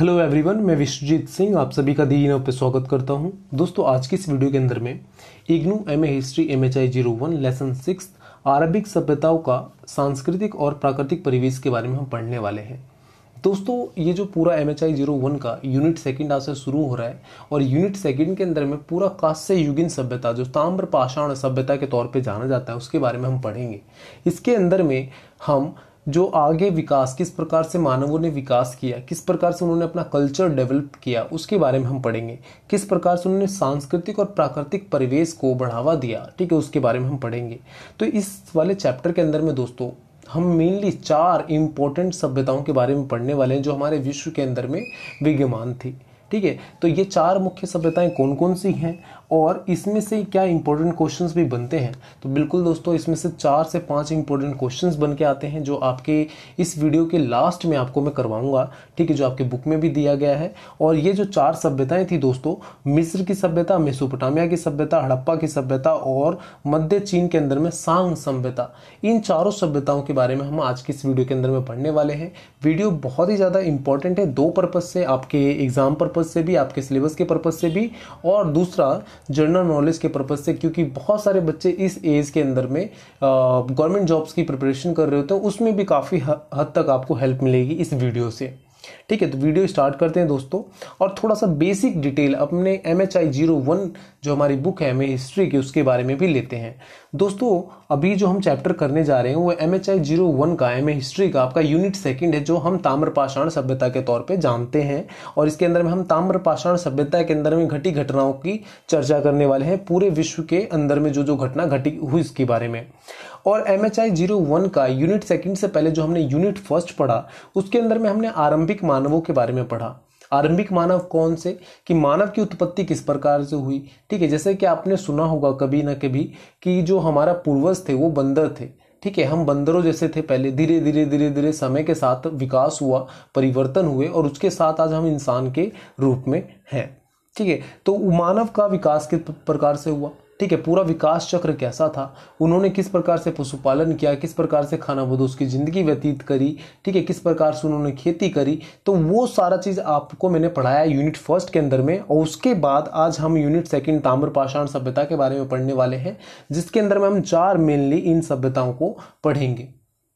hello everyone मैं विश्वजीत सिंह आप सभी का दी इनव पे स्वागत करता हूं दोस्तों आज की इस वीडियो के अंदर में IGNOU M A history M H I zero one lesson six Arabic सभ्यताओं का सांस्कृतिक और प्राकृतिक परिवेश के बारे में हम पढ़ने वाले हैं दोस्तों ये जो पूरा M H I zero one का यूनिट सेकंड आज से शुरू हो रहा है और यूनिट सेकंड के अंदर में पूरा कांस्य युगिन सभ्यता जो ताम्र पाषाण सभ्यता के तौर पर जाना जाता है उसके बारे में हम पढ़ेंगे इसके अंदर में हम जो आगे विकास किस प्रकार से मानवों ने विकास किया किस प्रकार से उन्होंने अपना कल्चर डेवलप किया उसके बारे में हम पढ़ेंगे किस प्रकार से उन्होंने सांस्कृतिक और प्राकृतिक परिवेश को बढ़ावा दिया ठीक है उसके बारे में हम पढ़ेंगे तो इस वाले चैप्टर के अंदर में दोस्तों हम मेनली चार इम्पोर्टेंट सभ्यताओं के बारे में पढ़ने वाले हैं जो हमारे विश्व के अंदर में विद्यमान थी ठीक है तो ये चार मुख्य सभ्यताएं कौन कौन सी हैं और इसमें से क्या इंपॉर्टेंट क्वेश्चन भी बनते हैं तो बिल्कुल दोस्तों इसमें से चार से पांच इंपॉर्टेंट क्वेश्चन बन के आते हैं जो आपके इस वीडियो के लास्ट में आपको मैं करवाऊंगा ठीक है जो आपके बुक में भी दिया गया है और ये जो चार सभ्यताएं थी दोस्तों मिस्र की सभ्यता मेसोपोटामिया की सभ्यता हड़प्पा की सभ्यता और मध्य चीन के अंदर में सांग सभ्यता इन चारों सभ्यताओं के बारे में हम आज की इस वीडियो के अंदर में पढ़ने वाले हैं वीडियो बहुत ही ज़्यादा इंपॉर्टेंट है दो पर्पज़ से आपके एग्ज़ाम पर्पज़ से भी आपके सिलेबस के पर्पज़ से भी और दूसरा जनरल नॉलेज के पर्पज़ से क्योंकि बहुत सारे बच्चे इस एज के अंदर में गवर्नमेंट जॉब्स की प्रिपरेशन कर रहे होते हैं उसमें भी काफ़ी हद तक आपको हेल्प मिलेगी इस वीडियो से ठीक है तो वीडियो स्टार्ट करते हैं दोस्तों और थोड़ा सा बेसिक डिटेल अपने M H I zero one जो हमारी बुक है हमें हिस्ट्री की उसके बारे में भी लेते हैं दोस्तों अभी जो हम चैप्टर करने जा रहे हैं वो M H I zero one का एम ए हिस्ट्री का आपका यूनिट सेकेंड है जो हम ताम्रपाषाण सभ्यता के तौर पर जानते हैं और इसके अंदर में हम ताम्रपाषाण सभ्यता के अंदर में घटी घटनाओं की चर्चा करने वाले हैं पूरे विश्व के अंदर में जो जो घटना घटी हुई इसके बारे में और M H I zero one का यूनिट सेकंड से पहले जो हमने यूनिट फर्स्ट पढ़ा उसके अंदर में हमने आरंभिक मानवों के बारे में पढ़ा आरंभिक मानव कौन से कि मानव की उत्पत्ति किस प्रकार से हुई ठीक है जैसे कि आपने सुना होगा कभी ना कभी कि जो हमारा पूर्वज थे वो बंदर थे ठीक है हम बंदरों जैसे थे पहले धीरे धीरे धीरे धीरे समय के साथ विकास हुआ परिवर्तन हुए और उसके साथ आज हम इंसान के रूप में हैं ठीक है तो मानव का विकास किस प्रकार से हुआ ठीक है पूरा विकास चक्र कैसा था उन्होंने किस प्रकार से पशुपालन किया किस प्रकार से खाना बदोश की ज़िंदगी व्यतीत करी ठीक है किस प्रकार से उन्होंने खेती करी तो वो सारा चीज़ आपको मैंने पढ़ाया यूनिट फर्स्ट के अंदर में और उसके बाद आज हम यूनिट सेकेंड ताम्रपाषाण सभ्यता के बारे में पढ़ने वाले हैं जिसके अंदर में हम चार मेनली इन सभ्यताओं को पढ़ेंगे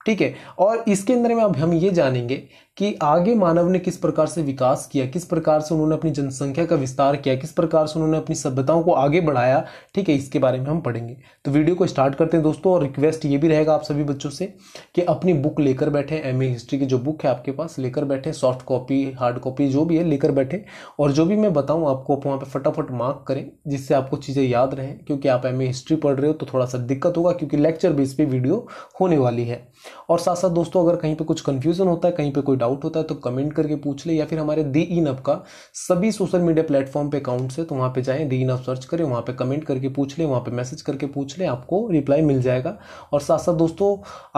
ठीक है और इसके अंदर में अब हम ये जानेंगे कि आगे मानव ने किस प्रकार से विकास किया किस प्रकार से उन्होंने अपनी जनसंख्या का विस्तार किया किस प्रकार से उन्होंने अपनी सभ्यताओं को आगे बढ़ाया ठीक है इसके बारे में हम पढ़ेंगे तो वीडियो को स्टार्ट करते हैं दोस्तों और रिक्वेस्ट ये भी रहेगा आप सभी बच्चों से कि अपनी बुक लेकर बैठे एम हिस्ट्री की जो बुक है आपके पास लेकर बैठे सॉफ्ट कॉपी हार्ड कॉपी जो भी है लेकर बैठे और जो भी मैं बताऊँ आपको आप वहाँ पर फटाफट मार्क करें जिससे आपको चीज़ें याद रहें क्योंकि आप एम हिस्ट्री पढ़ रहे हो तो थोड़ा सा दिक्कत होगा क्योंकि लेक्चर बेस पर वीडियो होने वाली है और साथ साथ दोस्तों अगर कहीं पर कुछ कन्फ्यूज़न होता है कहीं पर कोई डाउट होता है तो कमेंट करके पूछ ले या फिर हमारे दी इन अप का सभी सोशल मीडिया प्लेटफॉर्म पे अकाउंट से तो वहाँ पे जाएं दी इन अप सर्च करें वहाँ पे कमेंट करके पूछ ले वहाँ पे मैसेज करके पूछ ले आपको रिप्लाई मिल जाएगा और साथ साथ दोस्तों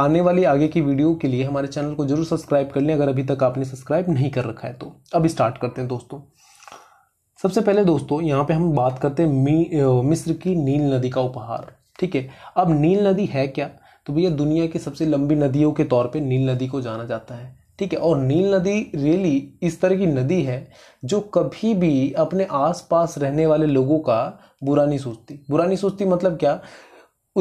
आने वाली आगे की वीडियो के लिए हमारे चैनल को जरूर सब्सक्राइब कर लें अगर अभी तक आपने सब्सक्राइब नहीं कर रखा है तो अब स्टार्ट करते हैं दोस्तों सबसे पहले दोस्तों यहाँ पे हम बात करते हैं मिस्र की नील नदी का उपहार ठीक है अब नील नदी है क्या तो भैया दुनिया की सबसे लंबी नदियों के तौर पे नील नदी को जाना जाता है ठीक है और नील नदी रियली इस तरह की नदी है जो कभी भी अपने आसपास रहने वाले लोगों का बुरा नहीं सोचती बुरा नहीं सोचती मतलब क्या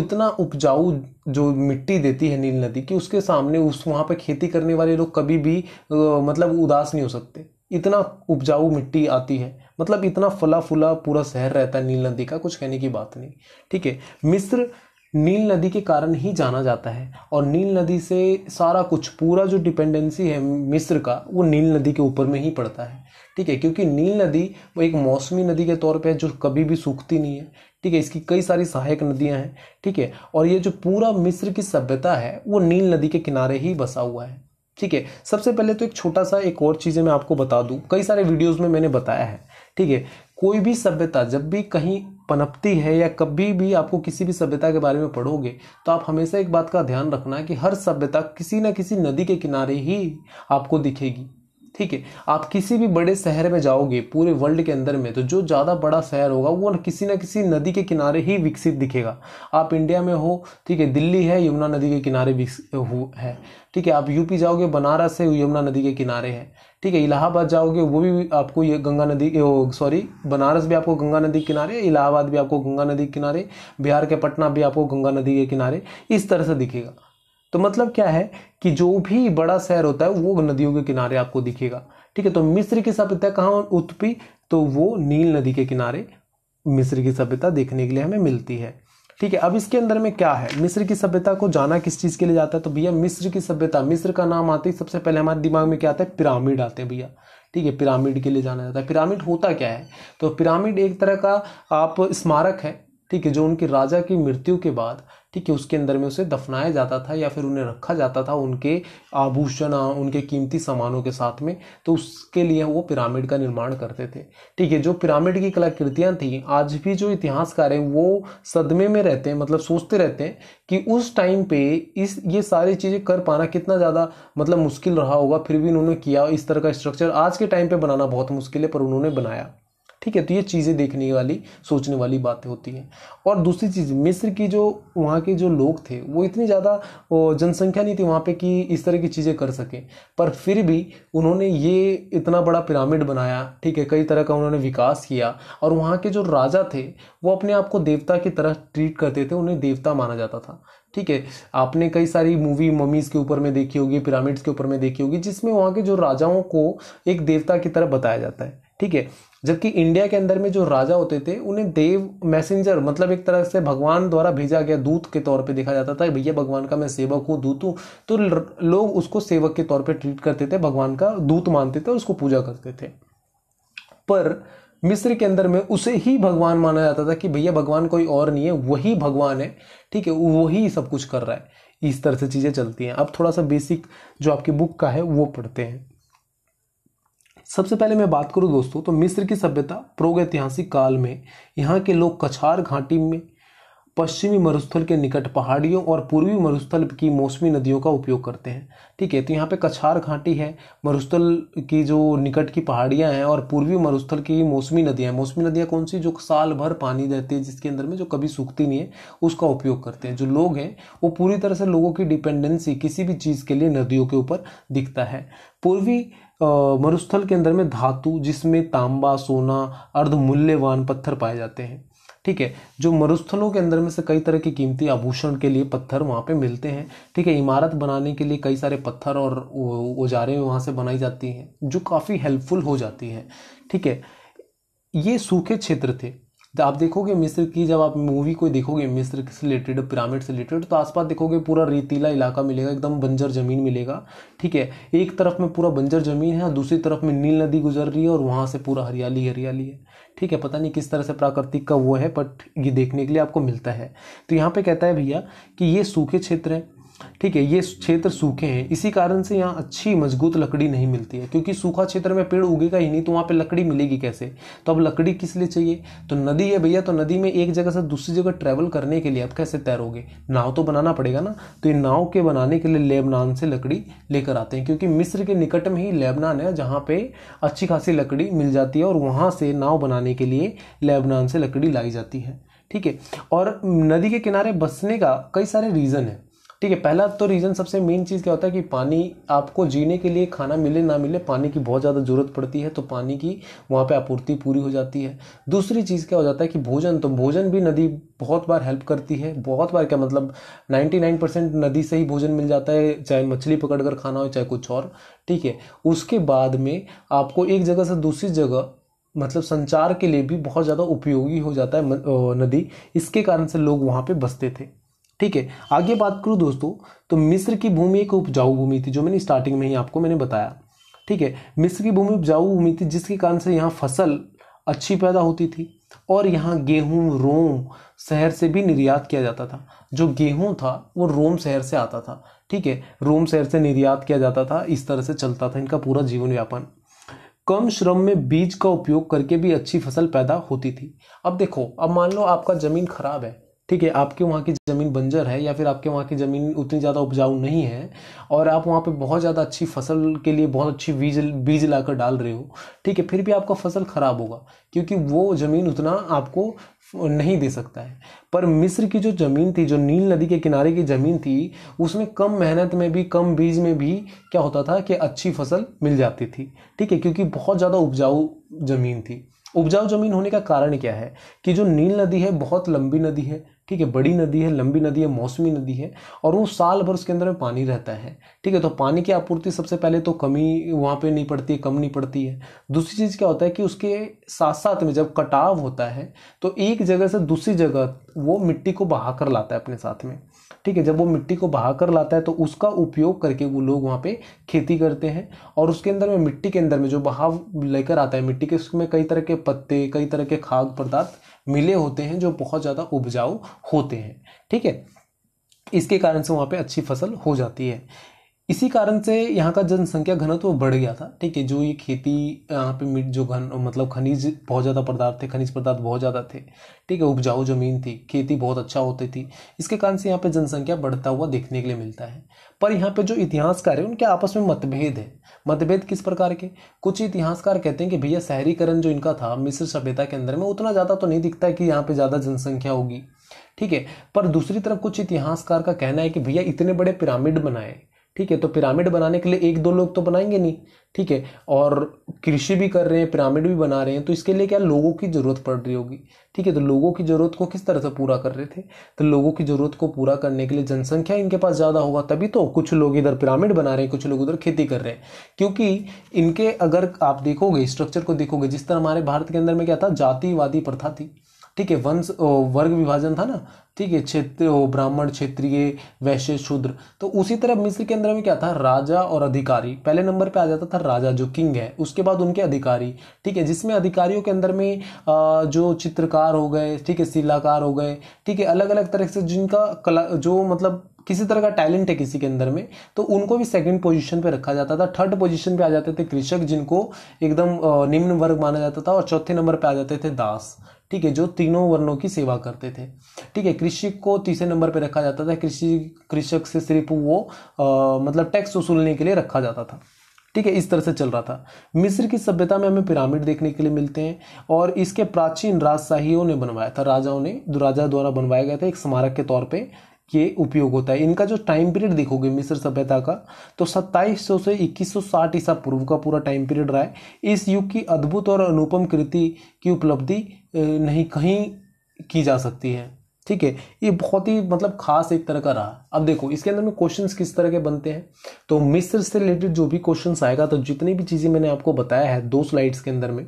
उतना उपजाऊ जो मिट्टी देती है नील नदी कि उसके सामने उस वहाँ पर खेती करने वाले लोग कभी भी मतलब उदास नहीं हो सकते इतना उपजाऊ मिट्टी आती है मतलब इतना फला फुला पूरा शहर रहता है नील नदी का कुछ कहने की बात नहीं ठीक है मिस्र नील नदी के कारण ही जाना जाता है और नील नदी से सारा कुछ पूरा जो डिपेंडेंसी है मिस्र का वो नील नदी के ऊपर में ही पड़ता है ठीक है क्योंकि नील नदी वो एक मौसमी नदी के तौर पे है जो कभी भी सूखती नहीं है ठीक है इसकी कई सारी सहायक नदियां हैं ठीक है और ये जो पूरा मिस्र की सभ्यता है वो नील नदी के किनारे ही बसा हुआ है ठीक है सबसे पहले तो एक छोटा सा एक और चीज़ें मैं आपको बता दूँ कई सारे वीडियोज में मैंने बताया है ठीक है कोई भी सभ्यता जब भी कहीं पनपती है या कभी भी आपको किसी भी सभ्यता के बारे में पढ़ोगे तो आप हमेशा एक बात का ध्यान रखना है कि हर सभ्यता किसी न किसी नदी के किनारे ही आपको दिखेगी ठीक है आप किसी भी बड़े शहर में जाओगे पूरे वर्ल्ड के अंदर में तो जो ज़्यादा बड़ा शहर होगा वो किसी ना किसी नदी के किनारे ही विकसित दिखेगा आप इंडिया में हो ठीक है दिल्ली है यमुना नदी के किनारे है ठीक है आप यूपी जाओगे बनारस है यमुना नदी के किनारे है ठीक है इलाहाबाद जाओगे वो भी आपको ये गंगा नदी सॉरी बनारस भी आपको गंगा नदी के किनारे इलाहाबाद भी आपको गंगा नदी के किनारे बिहार के पटना भी आपको गंगा नदी के किनारे इस तरह से दिखेगा तो मतलब क्या है कि जो भी बड़ा शहर होता है वो नदियों के किनारे आपको दिखेगा ठीक है तो मिस्र की सभ्यता कहाँ उत्पी तो वो नील नदी के किनारे मिस्र की सभ्यता देखने के लिए हमें मिलती है ठीक है अब इसके अंदर में क्या है मिस्र की सभ्यता को जाना किस चीज़ के लिए जाता है तो भैया मिस्र की सभ्यता मिस्र का नाम आते ही सबसे पहले हमारे दिमाग में क्या आता है पिरामिड आते हैं भैया ठीक है पिरामिड के लिए जाना जाता है पिरामिड होता क्या है तो पिरामिड एक तरह का आप स्मारक है ठीक है जो उनके राजा की मृत्यु के बाद ठीक है उसके अंदर में उसे दफनाया जाता था या फिर उन्हें रखा जाता था उनके आभूषण उनके कीमती सामानों के साथ में तो उसके लिए वो पिरामिड का निर्माण करते थे ठीक है जो पिरामिड की कलाकृतियाँ थी आज भी जो इतिहासकार हैं वो सदमे में रहते हैं मतलब सोचते रहते हैं कि उस टाइम पे इस ये सारी चीज़ें कर पाना कितना ज़्यादा मतलब मुश्किल रहा होगा फिर भी उन्होंने किया इस तरह का स्ट्रक्चर आज के टाइम पे बनाना बहुत मुश्किल है पर उन्होंने बनाया ठीक है तो ये चीज़ें देखने वाली सोचने वाली बातें होती हैं और दूसरी चीज़ मिस्र की जो वहाँ के जो लोग थे वो इतनी ज़्यादा जनसंख्या नहीं थी वहाँ पे कि इस तरह की चीज़ें कर सकें पर फिर भी उन्होंने ये इतना बड़ा पिरामिड बनाया ठीक है कई तरह का उन्होंने विकास किया और वहाँ के जो राजा थे वो अपने आप को देवता की तरह ट्रीट करते थे उन्हें देवता माना जाता था ठीक है आपने कई सारी मूवी मम्मीज़ के ऊपर में देखी होगी पिरामिड्स के ऊपर में देखी होगी जिसमें वहाँ के जो राजाओं को एक देवता की तरह बताया जाता है ठीक है जबकि इंडिया के अंदर में जो राजा होते थे उन्हें देव मैसेंजर मतलब एक तरह से भगवान द्वारा भेजा गया दूत के तौर पे देखा जाता था भैया भगवान का मैं सेवक हूँ दूत हूँ तो लोग उसको सेवक के तौर पे ट्रीट करते थे भगवान का दूत मानते थे और उसको पूजा करते थे पर मिस्र के अंदर में उसे ही भगवान माना जाता था कि भैया भगवान कोई और नहीं है वही भगवान है ठीक है वही सब कुछ कर रहा है इस तरह से चीज़ें चलती हैं अब थोड़ा सा बेसिक जो आपकी बुक का है वो पढ़ते हैं सबसे पहले मैं बात करूं दोस्तों तो मिस्र की सभ्यता प्रोगैतिहासिक काल में यहाँ के लोग कछार घाटी में पश्चिमी मरुस्थल के निकट पहाड़ियों और पूर्वी मरुस्थल की मौसमी नदियों का उपयोग करते हैं ठीक है तो यहाँ पे कछार घाटी है मरुस्थल की जो निकट की पहाड़ियाँ हैं और पूर्वी मरुस्थल की मौसमी नदियाँ हैं मौसमी नदियाँ कौन सी जो साल भर पानी देती है जिसके अंदर में जो कभी सूखती नहीं है उसका उपयोग करते हैं जो लोग हैं वो पूरी तरह से लोगों की डिपेंडेंसी किसी भी चीज़ के लिए नदियों के ऊपर दिखता है पूर्वी मरुस्थल के अंदर में धातु जिसमें तांबा सोना अर्धमूल्यवान पत्थर पाए जाते हैं ठीक है जो मरुस्थलों के अंदर में से कई तरह की कीमती आभूषण के लिए पत्थर वहाँ पे मिलते हैं ठीक है इमारत बनाने के लिए कई सारे पत्थर और औजारें वहाँ से बनाई जाती हैं जो काफ़ी हेल्पफुल हो जाती हैं ठीक है ये सूखे क्षेत्र थे तो आप देखोगे मिस्र की जब आप मूवी कोई देखोगे मिस्र से रिलेटेड पिरामिड से रिलेटेड तो आसपास देखोगे पूरा रेतीला इलाका मिलेगा एकदम बंजर ज़मीन मिलेगा ठीक है एक तरफ में पूरा बंजर ज़मीन है और दूसरी तरफ में नील नदी गुजर रही है और वहाँ से पूरा हरियाली हरियाली है ठीक है पता नहीं किस तरह से प्राकृतिक का वो है बट ये देखने के लिए आपको मिलता है तो यहाँ पर कहता है भैया कि ये सूखे क्षेत्र हैं ठीक है ये क्षेत्र सूखे हैं इसी कारण से यहाँ अच्छी मजबूत लकड़ी नहीं मिलती है क्योंकि सूखा क्षेत्र में पेड़ उगेगा ही नहीं तो वहाँ पे लकड़ी मिलेगी कैसे तो अब लकड़ी किस लिए चाहिए तो नदी है भैया तो नदी में एक जगह से दूसरी जगह ट्रैवल करने के लिए आप कैसे तैरोगे नाव तो बनाना पड़ेगा ना तो ये नाव के बनाने के लिए लेबनान से लकड़ी लेकर आते हैं क्योंकि मिस्र के निकट में ही लेबनान है जहाँ पर अच्छी खासी लकड़ी मिल जाती है और वहाँ से नाव बनाने के लिए लेबनान से लकड़ी लाई जाती है ठीक है और नदी के किनारे बसने का कई सारे रीज़न है ठीक है पहला तो रीज़न सबसे मेन चीज़ क्या होता है कि पानी आपको जीने के लिए खाना मिले ना मिले पानी की बहुत ज़्यादा ज़रूरत पड़ती है तो पानी की वहाँ पे आपूर्ति पूरी हो जाती है दूसरी चीज़ क्या हो जाता है कि भोजन तो भोजन भी नदी बहुत बार हेल्प करती है बहुत बार क्या मतलब 99 परसेंट नदी से ही भोजन मिल जाता है चाहे मछली पकड़ कर खाना हो चाहे कुछ और ठीक है उसके बाद में आपको एक जगह से दूसरी जगह मतलब संचार के लिए भी बहुत ज़्यादा उपयोगी हो जाता है नदी इसके कारण से लोग वहाँ पर बसते थे ठीक है आगे बात करूँ दोस्तों तो मिस्र की भूमि एक उपजाऊ भूमि थी जो मैंने स्टार्टिंग में ही आपको मैंने बताया ठीक है मिस्र की भूमि उपजाऊ भूमि थी जिसके कारण से यहाँ फसल अच्छी पैदा होती थी और यहाँ गेहूँ रोम शहर से भी निर्यात किया जाता था जो गेहूँ था वो रोम शहर से आता था ठीक है रोम शहर से निर्यात किया जाता था इस तरह से चलता था इनका पूरा जीवन व्यापन कम श्रम में बीज का उपयोग करके भी अच्छी फसल पैदा होती थी अब देखो अब मान लो आपका ज़मीन खराब है ठीक है आपके वहाँ की ज़मीन बंजर है या फिर आपके वहाँ की ज़मीन उतनी ज़्यादा उपजाऊ नहीं है और आप वहाँ पे बहुत ज़्यादा अच्छी फसल के लिए बहुत अच्छी बीज बीज लाकर डाल रहे हो ठीक है फिर भी आपका फसल ख़राब होगा क्योंकि वो ज़मीन उतना आपको नहीं दे सकता है पर मिस्र की जो ज़मीन थी जो नील नदी के किनारे की ज़मीन थी उसमें कम मेहनत में भी कम बीज में भी क्या होता था कि अच्छी फसल मिल जाती थी ठीक है क्योंकि बहुत ज़्यादा उपजाऊ ज़मीन थी उपजाऊ ज़मीन होने का कारण क्या है कि जो नील नदी है बहुत लंबी नदी है ठीक है बड़ी नदी है लंबी नदी है मौसमी नदी है और वो साल भर उसके अंदर में पानी रहता है ठीक है तो पानी की आपूर्ति सबसे पहले तो कमी वहाँ पे नहीं पड़ती है कम नहीं पड़ती है दूसरी चीज़ क्या होता है कि उसके साथ साथ में जब कटाव होता है तो एक जगह से दूसरी जगह वो मिट्टी को बहा कर लाता है अपने साथ में ठीक है जब वो मिट्टी को बहा कर लाता है तो उसका उपयोग करके वो लोग वहाँ पे खेती करते हैं और उसके अंदर में मिट्टी के अंदर में जो बहाव लेकर आता है मिट्टी के उसमें कई तरह के पत्ते कई तरह के खाद पदार्थ मिले होते हैं जो बहुत ज़्यादा उपजाऊ होते हैं ठीक है इसके कारण से वहाँ पे अच्छी फसल हो जाती है इसी कारण से यहाँ का जनसंख्या घनत्व बढ़ गया था ठीक है जो ये खेती यहाँ पे जो घन मतलब खनिज बहुत ज़्यादा पदार्थ थे खनिज पदार्थ बहुत ज़्यादा थे ठीक है उपजाऊ ज़मीन थी खेती बहुत अच्छा होती थी इसके कारण से यहाँ पे जनसंख्या बढ़ता हुआ देखने के लिए मिलता है पर यहाँ पे जो इतिहासकार है उनके आपस में मतभेद है मतभेद किस प्रकार के कुछ इतिहासकार कहते हैं कि भैया शहरीकरण जो इनका था मिस्र सभ्यता के अंदर में उतना ज़्यादा तो नहीं दिखता है कि यहाँ पे ज़्यादा जनसंख्या होगी ठीक है पर दूसरी तरफ कुछ इतिहासकार का कहना है कि भैया इतने बड़े पिरामिड बनाए ठीक है तो पिरामिड बनाने के लिए एक दो लोग तो बनाएंगे नहीं ठीक है और कृषि भी कर रहे हैं पिरामिड भी बना रहे हैं तो इसके लिए क्या लोगों की ज़रूरत पड़ रही होगी ठीक है तो लोगों की ज़रूरत को किस तरह से पूरा कर रहे थे तो लोगों की ज़रूरत को पूरा करने के लिए जनसंख्या इनके पास ज़्यादा होगा तभी तो कुछ लोग इधर पिरामिड बना रहे हैं कुछ लोग उधर खेती कर रहे हैं क्योंकि इनके अगर आप देखोगे स्ट्रक्चर को देखोगे जिस तरह हमारे भारत के अंदर में क्या था जातिवादी प्रथा थी ठीक है वंश वर्ग विभाजन था ना ठीक है क्षेत्र ब्राह्मण क्षेत्रीय वैश्य शूद्र तो उसी तरह मिस्र के अंदर में क्या था राजा और अधिकारी पहले नंबर पे आ जाता था राजा जो किंग है उसके बाद उनके अधिकारी ठीक है जिसमें अधिकारियों के अंदर में जो चित्रकार हो गए ठीक है शिलाकार हो गए ठीक है अलग अलग तरह से जिनका कला जो मतलब किसी तरह का टैलेंट है किसी के अंदर में तो उनको भी सेकंड पोजीशन पे रखा जाता था थर्ड पोजीशन पे आ जाते थे कृषक जिनको एकदम निम्न वर्ग माना जाता था और चौथे नंबर पे आ जाते थे दास ठीक है जो तीनों वर्णों की सेवा करते थे ठीक है कृषि को तीसरे नंबर पर रखा जाता था कृषि कृषक से सिर्फ वो आ, मतलब टैक्स वसूलने के लिए रखा जाता था ठीक है इस तरह से चल रहा था मिस्र की सभ्यता में हमें पिरामिड देखने के लिए मिलते हैं और इसके प्राचीन राजशाहियों ने बनवाया था राजाओं ने राजा द्वारा बनवाया गया था एक स्मारक के तौर पे ये उपयोग होता है इनका जो टाइम पीरियड देखोगे मिस्र सभ्यता का तो सत्ताईस सौ से इक्कीस सौ साठ ईसा पूर्व का पूरा टाइम पीरियड रहा है इस युग की अद्भुत और अनुपम कृति की उपलब्धि नहीं कहीं की जा सकती है ठीक है ये बहुत ही मतलब खास एक तरह का रहा अब देखो इसके अंदर में क्वेश्चंस किस तरह के बनते हैं तो मिस्र से रिलेटेड जो भी क्वेश्चंस आएगा तो जितनी भी चीज़ें मैंने आपको बताया है दो स्लाइड्स के अंदर में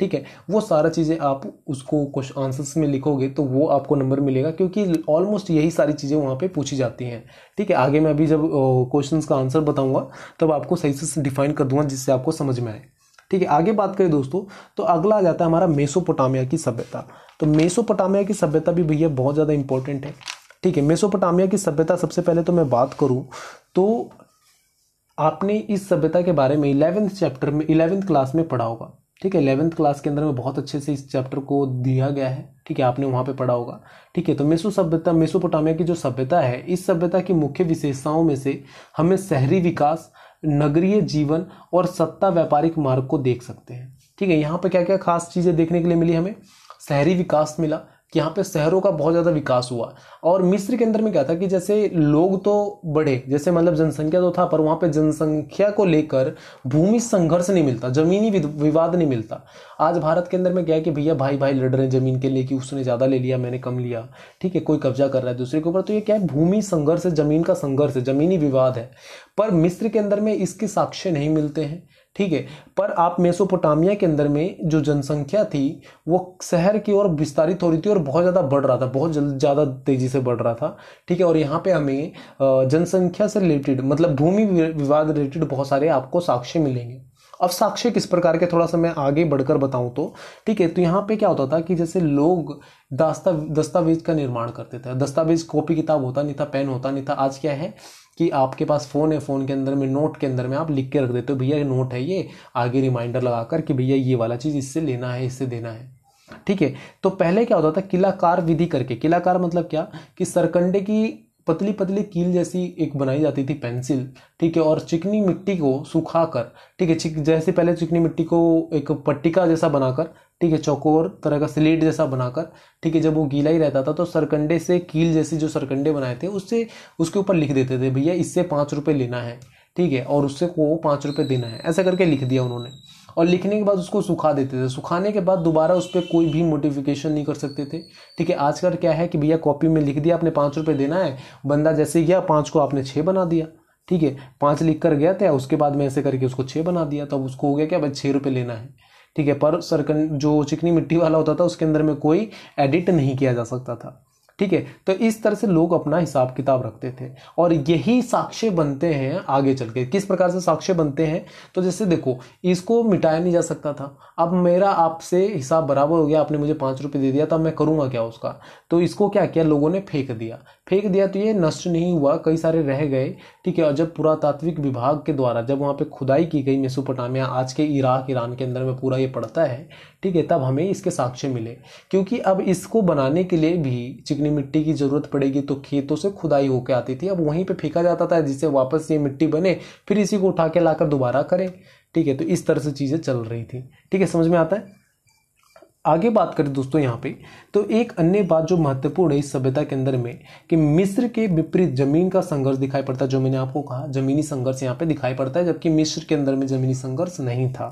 ठीक है वो सारा चीज़ें आप उसको कुछ आंसर्स में लिखोगे तो वो आपको नंबर मिलेगा क्योंकि ऑलमोस्ट यही सारी चीज़ें वहाँ पे पूछी जाती हैं ठीक है आगे मैं अभी जब क्वेश्चंस का आंसर बताऊंगा तब आपको सही से डिफाइन कर दूंगा जिससे आपको समझ में आए ठीक है आगे बात करें दोस्तों तो अगला आ जाता है हमारा मेसोपोटामिया की सभ्यता तो मेसोपोटामिया की सभ्यता भी भैया बहुत ज़्यादा इंपॉर्टेंट है ठीक है मेसोपोटामिया की सभ्यता सबसे पहले तो मैं बात करूँ तो आपने इस सभ्यता के बारे में इलेवेंथ चैप्टर में इलेवेंथ क्लास में पढ़ा होगा ठीक है इलेवेंथ क्लास के अंदर में बहुत अच्छे से इस चैप्टर को दिया गया है ठीक है आपने वहाँ पे पढ़ा होगा ठीक है तो मेसो सभ्यता मेसोपोटामिया की जो सभ्यता है इस सभ्यता की मुख्य विशेषताओं में से हमें शहरी विकास नगरीय जीवन और सत्ता व्यापारिक मार्ग को देख सकते हैं ठीक है यहाँ पर क्या क्या खास चीज़ें देखने के लिए मिली हमें शहरी विकास मिला कि यहाँ पे शहरों का बहुत ज़्यादा विकास हुआ और मिस्र के अंदर में क्या था कि जैसे लोग तो बढ़े जैसे मतलब जनसंख्या तो था पर वहाँ पे जनसंख्या को लेकर भूमि संघर्ष नहीं मिलता ज़मीनी विवाद नहीं मिलता आज भारत के अंदर में क्या है कि भैया भाई भाई लड़ रहे हैं ज़मीन के लिए कि उसने ज़्यादा ले लिया मैंने कम लिया ठीक है कोई कब्जा कर रहा है दूसरे के ऊपर तो ये क्या है भूमि संघर्ष ज़मीन का संघर्ष ज़मीनी विवाद है पर मिस्र के अंदर में इसके साक्ष्य नहीं मिलते हैं ठीक है पर आप मेसोपोटामिया के अंदर में जो जनसंख्या थी वो शहर की ओर विस्तारित हो रही थी और बहुत ज़्यादा बढ़ रहा था बहुत ज़्यादा तेज़ी से बढ़ रहा था ठीक है और यहाँ पे हमें जनसंख्या से रिलेटेड मतलब भूमि विवाद रिलेटेड बहुत सारे आपको साक्ष्य मिलेंगे अब साक्ष्य किस प्रकार के थोड़ा सा मैं आगे बढ़कर बताऊं तो ठीक है तो यहाँ पे क्या होता था कि जैसे लोग दास्ता दस्तावेज का निर्माण करते थे दस्तावेज कॉपी किताब होता नहीं था पेन होता नहीं था आज क्या है कि आपके पास फ़ोन है फ़ोन के अंदर में नोट के अंदर में आप लिख के रख देते हो भैया ये नोट है ये आगे रिमाइंडर लगाकर कि भैया ये वाला चीज़ इससे लेना है इससे देना है ठीक है तो पहले क्या होता था किलाकार विधि करके किलाकार मतलब क्या कि सरकंडे की पतली पतली कील जैसी एक बनाई जाती थी पेंसिल ठीक है और चिकनी मिट्टी को सुखा कर ठीक है चिक जैसे पहले चिकनी मिट्टी को एक पट्टिका जैसा बनाकर ठीक है चौकोर तरह का स्लेट जैसा बनाकर ठीक है जब वो गीला ही रहता था तो सरकंडे से कील जैसी जो सरकंडे बनाए थे उससे उसके ऊपर लिख देते थे भैया इससे पाँच रुपये लेना है ठीक है और उससे को पाँच रुपये देना है ऐसा करके लिख दिया उन्होंने और लिखने के बाद उसको सुखा देते थे सुखाने के बाद दोबारा उस पर कोई भी मोटिफिकेशन नहीं कर सकते थे ठीक है आजकल क्या है कि भैया कॉपी में लिख दिया आपने पाँच रुपये देना है बंदा जैसे गया पाँच को आपने छः बना दिया ठीक है पाँच लिख कर गया था उसके बाद में ऐसे करके उसको छः बना दिया तब उसको हो गया क्या भाई छः रुपये लेना है ठीक है पर सरकन जो चिकनी मिट्टी वाला होता था उसके अंदर में कोई एडिट नहीं किया जा सकता था ठीक है तो इस तरह से लोग अपना हिसाब किताब रखते थे और यही साक्ष्य बनते हैं आगे चल के किस प्रकार से साक्ष्य बनते हैं तो जैसे देखो इसको मिटाया नहीं जा सकता था अब मेरा आपसे हिसाब बराबर हो गया आपने मुझे पाँच रुपये दे दिया तब मैं करूँगा क्या उसका तो इसको क्या किया लोगों ने फेंक दिया फेंक दिया तो ये नष्ट नहीं हुआ कई सारे रह गए ठीक है और जब पुरातात्विक विभाग के द्वारा जब वहाँ पर खुदाई की गई मेसोपोटामिया आज के इराक ईरान के अंदर में पूरा ये पड़ता है ठीक है तब हमें इसके साक्ष्य मिले क्योंकि अब इसको बनाने के लिए भी चिकनी मिट्टी की ज़रूरत पड़ेगी तो खेतों से खुदाई होकर आती थी अब वहीं पर फेंका जाता था जिससे वापस ये मिट्टी बने फिर इसी को उठा के लाकर दोबारा करें ठीक है तो इस तरह से चीज़ें चल रही थी ठीक है समझ में आता है आगे बात करें दोस्तों यहाँ पे तो एक अन्य बात जो महत्वपूर्ण है इस सभ्यता के अंदर में कि मिस्र के विपरीत जमीन का संघर्ष दिखाई पड़ता है जो मैंने आपको कहा जमीनी संघर्ष यहाँ पे दिखाई पड़ता है जबकि मिस्र के अंदर में जमीनी संघर्ष नहीं था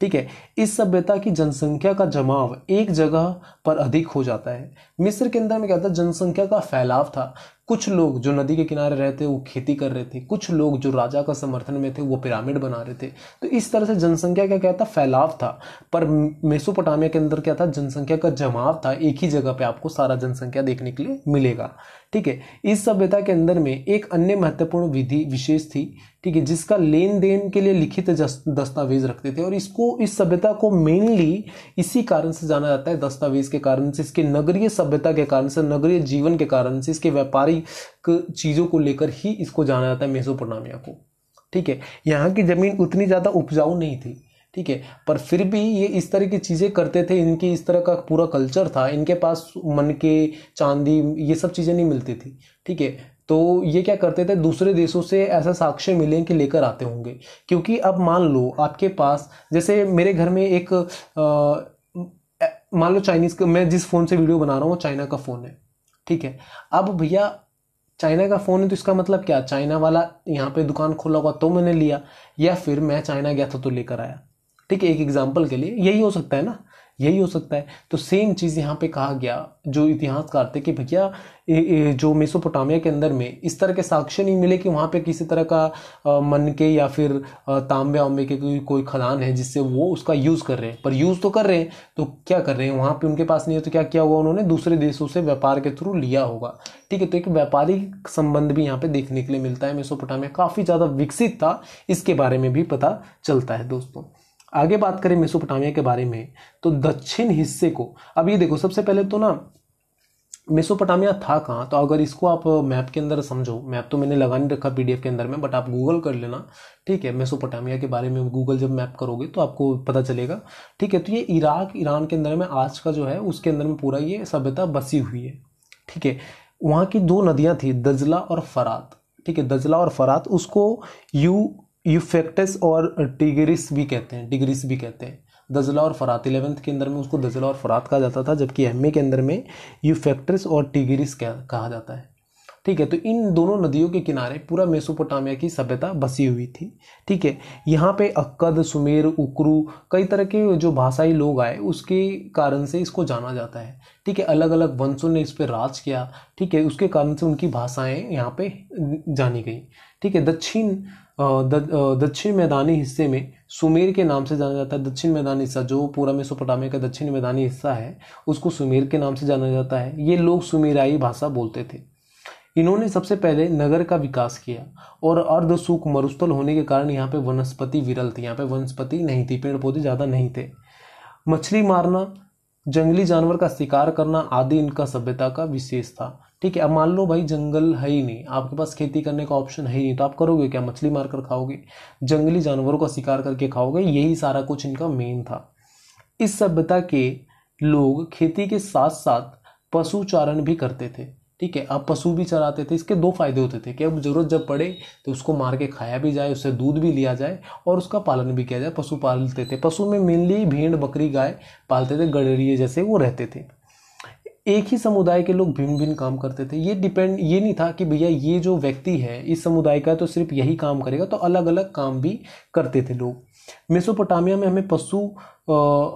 ठीक है इस सभ्यता की जनसंख्या का जमाव एक जगह पर अधिक हो जाता है मिस्र के अंदर में क्या था जनसंख्या का फैलाव था कुछ लोग जो नदी के किनारे रहते वो खेती कर रहे थे कुछ लोग जो राजा का समर्थन में थे वो पिरामिड बना रहे थे तो इस तरह से जनसंख्या का क्या था फैलाव था पर मेसोपोटामिया के अंदर क्या था जनसंख्या का जमाव था एक ही जगह पे आपको सारा जनसंख्या देखने के लिए मिलेगा ठीक है इस सभ्यता के अंदर में एक अन्य महत्वपूर्ण विधि विशेष थी ठीक है जिसका लेन देन के लिए लिखित दस्तावेज रखते थे और इसको इस सभ्यता को मेनली इसी कारण से जाना जाता है दस्तावेज के कारण से इसके नगरीय सभ्यता के कारण से नगरीय जीवन के कारण से इसके व्यापारी सारी चीज़ों को लेकर ही इसको जाना जाता है मेसोपोटामिया को ठीक है यहाँ की ज़मीन उतनी ज़्यादा उपजाऊ नहीं थी ठीक है पर फिर भी ये इस तरह की चीज़ें करते थे इनकी इस तरह का पूरा कल्चर था इनके पास मन के चांदी ये सब चीज़ें नहीं मिलती थी ठीक है तो ये क्या करते थे दूसरे देशों से ऐसा साक्ष्य मिले कि लेकर आते होंगे क्योंकि अब मान लो आपके पास जैसे मेरे घर में एक मान लो चाइनीज़ का मैं जिस फ़ोन से वीडियो बना रहा हूँ चाइना का फ़ोन है ठीक है अब भैया चाइना का फ़ोन है तो इसका मतलब क्या चाइना वाला यहाँ पे दुकान खोला हुआ तो मैंने लिया या फिर मैं चाइना गया था तो लेकर आया ठीक है एक एग्जाम्पल के लिए यही हो सकता है ना यही हो सकता है तो सेम चीज़ यहाँ पे कहा गया जो इतिहासकार थे कि भैया जो मेसोपोटामिया के अंदर में इस तरह के साक्ष्य नहीं मिले कि वहाँ पे किसी तरह का मन के या फिर तांबे वाम्बे के कोई कोई खदान है जिससे वो उसका यूज़ कर रहे हैं पर यूज़ तो कर रहे हैं तो क्या कर रहे हैं वहाँ पे उनके पास नहीं है तो क्या किया होगा उन्होंने दूसरे देशों से व्यापार के थ्रू लिया होगा ठीक है तो एक व्यापारिक संबंध भी यहाँ पे देखने के लिए मिलता है मेसोपोटामिया काफ़ी ज़्यादा विकसित था इसके बारे में भी पता चलता है दोस्तों आगे बात करें मेसोपोटामिया के बारे में तो दक्षिण हिस्से को अब ये देखो सबसे पहले तो ना मेसोपोटामिया था कहाँ तो अगर इसको आप मैप के अंदर समझो मैप तो मैंने लगा नहीं रखा पीडीएफ के अंदर में बट आप गूगल कर लेना ठीक है मेसोपोटामिया के बारे में गूगल जब मैप करोगे तो आपको पता चलेगा ठीक है तो ये इराक ईरान के अंदर में आज का जो है उसके अंदर में पूरा ये सभ्यता बसी हुई है ठीक है वहाँ की दो नदियाँ थी दजला और फरात ठीक है दजला और फरात उसको यू यूफेक्टस और टिगरिस भी कहते हैं टिगरिस भी कहते हैं दजला और फ़रात इलेवंथ के अंदर में उसको दजला और फ़रात कहा जाता था जबकि एम के अंदर में यूफेक्टस और टिगरिस कहा जाता है ठीक है तो इन दोनों नदियों के किनारे पूरा मेसोपोटामिया की सभ्यता बसी हुई थी ठीक है यहाँ पे अक्कद सुमेर उकरू कई तरह के जो भाषाई लोग आए उसके कारण से इसको जाना जाता है ठीक है अलग अलग वंशों ने इस पर राज किया ठीक है उसके कारण से उनकी भाषाएं यहाँ पे जानी गई ठीक है दक्षिण दक्षिण मैदानी हिस्से में सुमेर के नाम से जाना जाता है दक्षिण मैदानी हिस्सा जो पूरा मेसोपोटामिया का दक्षिण मैदानी हिस्सा है उसको सुमेर के नाम से जाना जाता है ये लोग सुमेराई भाषा बोलते थे इन्होंने सबसे पहले नगर का विकास किया और अर्धसूख मरुस्थल होने के कारण यहाँ पे वनस्पति विरल थी यहाँ पे वनस्पति नहीं थी पेड़ पौधे ज़्यादा नहीं थे मछली मारना जंगली जानवर का शिकार करना आदि इनका सभ्यता का विशेष था ठीक है अब मान लो भाई जंगल है ही नहीं आपके पास खेती करने का ऑप्शन है ही नहीं तो आप करोगे क्या मछली मारकर खाओगे जंगली जानवरों का शिकार करके खाओगे यही सारा कुछ इनका मेन था इस सभ्यता के लोग खेती के साथ साथ पशु चारण भी करते थे ठीक है अब पशु भी चराते थे इसके दो फायदे होते थे कि अब जरूरत जब पड़े तो उसको मार के खाया भी जाए उससे दूध भी लिया जाए और उसका पालन भी किया जाए पशु पालते थे पशु में मेनली भेड़ बकरी गाय पालते थे गडरिए जैसे वो रहते थे एक ही समुदाय के लोग भिन्न भिन्न काम करते थे ये डिपेंड ये नहीं था कि भैया ये जो व्यक्ति है इस समुदाय का तो सिर्फ यही काम करेगा तो अलग अलग काम भी करते थे लोग मेसोपोटामिया में हमें पशु